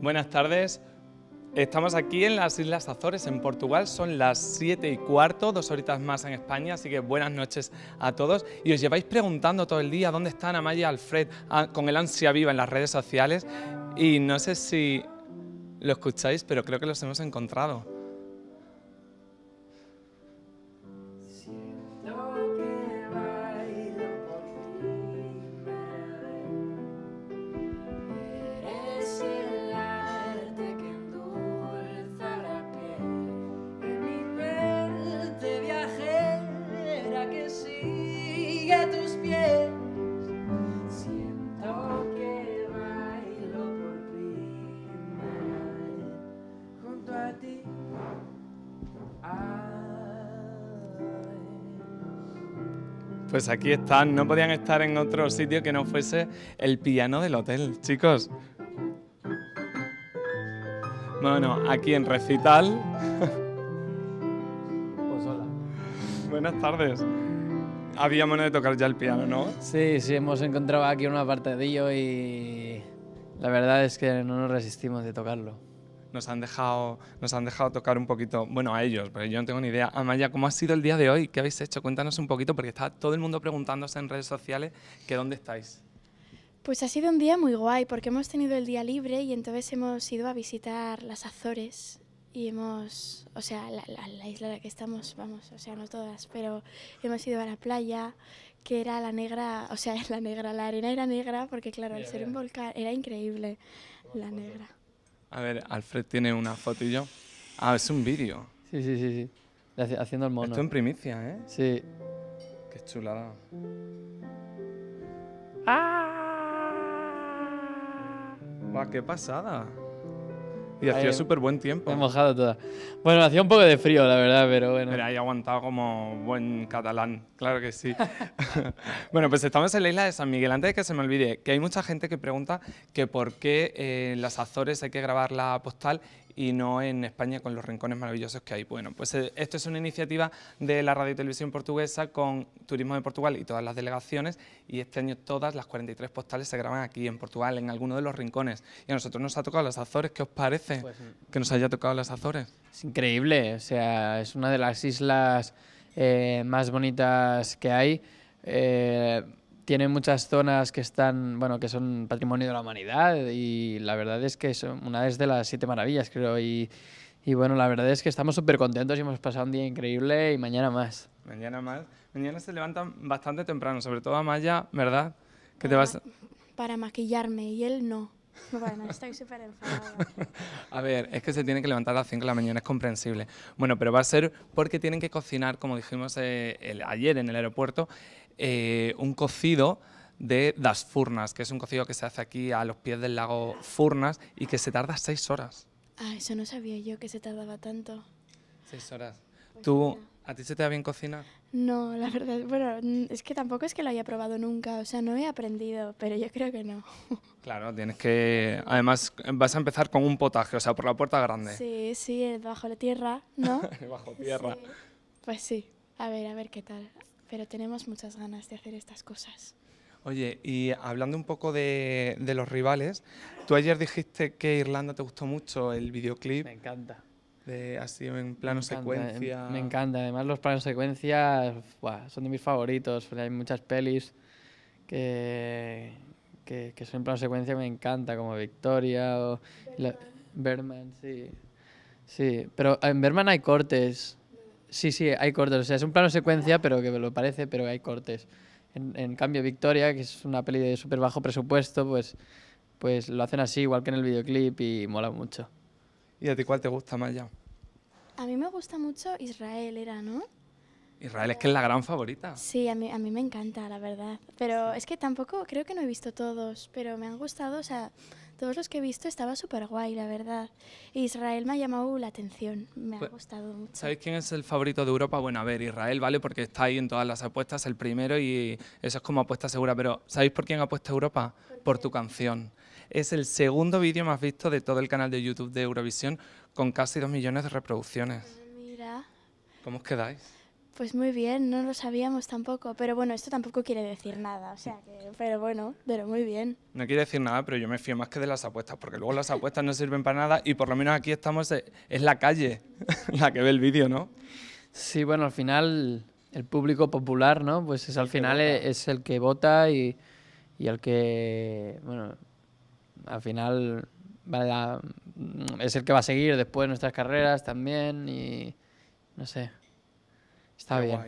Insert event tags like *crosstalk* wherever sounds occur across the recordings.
Buenas tardes. Estamos aquí en las Islas Azores, en Portugal. Son las 7 y cuarto, dos horitas más en España, así que buenas noches a todos. Y os lleváis preguntando todo el día dónde están Amaya y Alfred ah, con el ansia viva en las redes sociales. Y no sé si lo escucháis, pero creo que los hemos encontrado. Pues aquí están, no podían estar en otro sitio que no fuese el piano del hotel, chicos. Bueno, aquí en Recital. Pues hola. Buenas tardes. Habíamos de tocar ya el piano, ¿no? Sí, sí, hemos encontrado aquí un apartadillo y la verdad es que no nos resistimos de tocarlo nos han dejado, nos han dejado tocar un poquito, bueno, a ellos, porque yo no tengo ni idea. Amaya, ¿cómo ha sido el día de hoy? ¿Qué habéis hecho? Cuéntanos un poquito, porque está todo el mundo preguntándose en redes sociales que dónde estáis. Pues ha sido un día muy guay, porque hemos tenido el día libre y entonces hemos ido a visitar las Azores y hemos, o sea, la, la, isla en la que estamos, vamos, o sea, no todas, pero hemos ido a la playa, que era la negra, o sea, *laughs* la negra, la arena era negra, porque claro, al ser un volcán era increíble la negra. A ver, Alfred tiene una fotillo. Ah, es un vídeo. Sí, sí, sí, sí. Haciendo el mono. Esto en primicia, ¿eh? Sí. Qué chulada. ¡Ah! Va, qué pasada. Y hacía súper buen tiempo. He mojado toda. Bueno, hacía un poco de frío, la verdad, pero bueno. Pero ahí aguantado como buen catalán, claro que sí. *laughs* bueno, pues estamos en la isla de San Miguel. Antes de que se me olvide, que hay mucha gente que pregunta que por qué eh, en las Azores hay que grabar la postal y no en España con los rincones maravillosos que hay. Bueno, pues eh, esto es una iniciativa de la Radio y Televisión Portuguesa con Turismo de Portugal y todas las delegaciones y este año todas las 43 postales se graban aquí en Portugal, en alguno de los rincones. Y a nosotros nos ha tocado las Azores, ¿qué os parece pues, mm. que nos haya tocado las Azores? Es increíble, o sea, es una de las islas eh, más bonitas que hay. Eh, tiene muchas zonas que están, bueno, que son patrimonio de la humanidad y la verdad es que es una de las siete maravillas, creo, y, y bueno, la verdad es que estamos súper contentos y hemos pasado un día increíble y mañana más. Mañana más. Mañana se levantan bastante temprano, sobre todo Maya, ¿verdad? Que para, te vas... para maquillarme y él no. Bueno, estoy súper enfadada. *laughs* A ver, es que se tienen que levantar a las 5 de la mañana, es comprensible. Bueno, pero va a ser porque tienen que cocinar, como dijimos eh, el, ayer en el aeropuerto, eh, un cocido de Das Furnas, que es un cocido que se hace aquí a los pies del lago Furnas y que se tarda seis horas. Ah, eso no sabía yo que se tardaba tanto. Seis horas. Pues ¿Tú, a ti se te da bien cocinar? No, la verdad, bueno, mm, es que tampoco es que lo haya probado nunca, o sea, no he aprendido, pero yo creo que no. *laughs* Claro, tienes que, además vas a empezar con un potaje, o sea, por la puerta grande. Sí, sí, eh, bajo la tierra, ¿no? *laughs* bajo tierra. Pues sí, a ver, a ver qué tal pero tenemos muchas ganas de hacer estas cosas. Oye, y hablando un poco de, de los rivales, tú ayer dijiste que Irlanda te gustó mucho el videoclip. Me encanta. De, así en plano me secuencia. Em, me encanta, además los planos secuencia son de mis favoritos. Hay muchas pelis que, que, son en plano secuencia me encanta, como Victoria o Berman, Berman sí. Sí, pero en Berman hay cortes Sí, sí, hay cortes. O sea, es un plano secuencia, pero que me lo parece, pero hay cortes. En, cambio, Victoria, que es una peli de súper bajo presupuesto, pues, pues lo hacen así, igual que en el videoclip, y mola mucho. ¿Y a ti cuál te gusta más ya? A mí me gusta mucho Israel, era, ¿no? Israel es que es la gran favorita. Sí, a mí, a mí me encanta, la verdad. Pero es que tampoco, creo que no he visto todos, pero me han gustado, o sea, todos los que he visto estaba súper guay, la verdad. Israel me ha llamado la atención, me ha pues, gustado mucho. ¿Sabéis quién es el favorito de Europa? Bueno, a ver, Israel, ¿vale? Porque está ahí en todas las apuestas, el primero y eso es como apuesta segura. Pero ¿sabéis por quién apuesta Europa? Por, tu canción. Es el segundo vídeo más visto de todo el canal de YouTube de Eurovisión con casi dos millones de reproducciones. Ah, mira. ¿Cómo os quedáis? Pues muy bien, no lo sabíamos tampoco, pero bueno, esto tampoco quiere decir nada, o sea, que, pero bueno, pero muy bien. No quiere decir nada, pero yo me fío más que de las apuestas, porque luego las apuestas no sirven para nada y por lo menos aquí estamos, eh, es la calle *laughs* la que ve el vídeo, ¿no? Sí, bueno, al final el público popular, ¿no? Pues es al final es, el que vota y, el que, bueno, al final es el que va a seguir después nuestras carreras también y no sé. Está bien.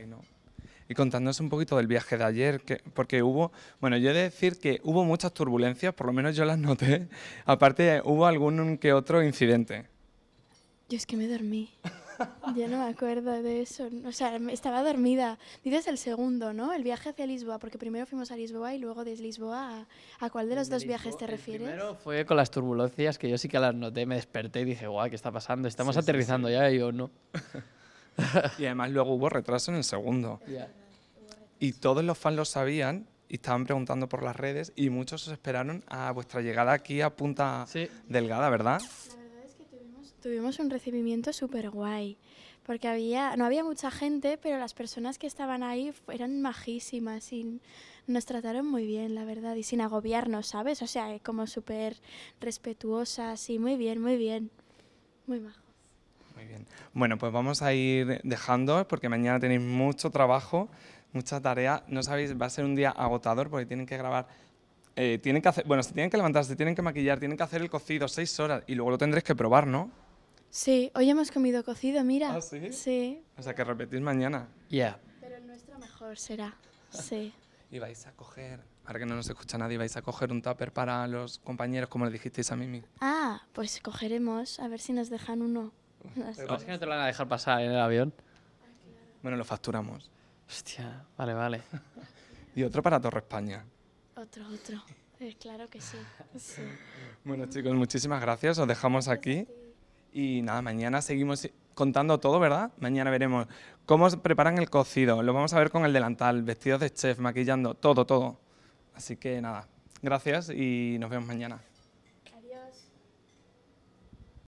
Y contándonos un poquito del viaje de ayer, que, porque hubo, bueno, yo he de decir que hubo muchas turbulencias, por lo menos yo las noté. *laughs* Aparte, hubo algún que otro incidente. Yo es que me dormí. Yo no me acuerdo de eso. O sea, estaba dormida. Dices el segundo, ¿no? El viaje hacia Lisboa, porque primero fuimos a Lisboa y luego desde Lisboa a... ¿A cuál de los dos viajes te refieres? El primero fue con las turbulencias, que yo sí que las noté, me desperté y dije, guau, ¿qué está pasando? Estamos aterrizando ya, y yo no. *laughs* y además luego hubo retraso en el segundo. Y todos los fans lo sabían y estaban preguntando por las redes y muchos esperaron a vuestra llegada aquí a Punta Delgada, ¿verdad? La verdad es que tuvimos, un recibimiento súper guay porque había, no había mucha gente, pero las personas que estaban ahí eran majísimas y nos trataron muy bien, la verdad, y sin agobiarnos, ¿sabes? O sea, como súper respetuosas y muy bien, muy bien, muy majo. Muy bien. Bueno, pues vamos a ir dejando porque mañana tenéis mucho trabajo, mucha tarea. No sabéis, va a ser un día agotador porque tienen que grabar eh, tienen que hacer, bueno, se tienen que levantar, se tienen que maquillar, tienen que hacer el cocido seis horas y luego lo tendréis que probar, ¿no? Sí, hoy hemos comido cocido, mira. ¿Ah, sí? Sí. O sea, que repetís mañana. Ya. Pero el nuestro mejor será, sí. *laughs* y vais a coger, para que no nos escucha nadie, vais a coger un tupper para los compañeros, como le dijisteis a Mimi. Ah, pues cogeremos, a ver si nos dejan uno no te lo van a dejar pasar en el avión. Bueno, lo facturamos. Hostia, vale, vale. *laughs* y otro para Torre España. Otro, otro. Eh, claro que sí. sí. Bueno, chicos, muchísimas gracias. Os dejamos aquí. Y nada, mañana seguimos contando todo, ¿verdad? Mañana veremos cómo preparan el cocido. Lo vamos a ver con el delantal, vestidos de chef, maquillando, todo, todo. Así que nada, gracias y nos vemos mañana.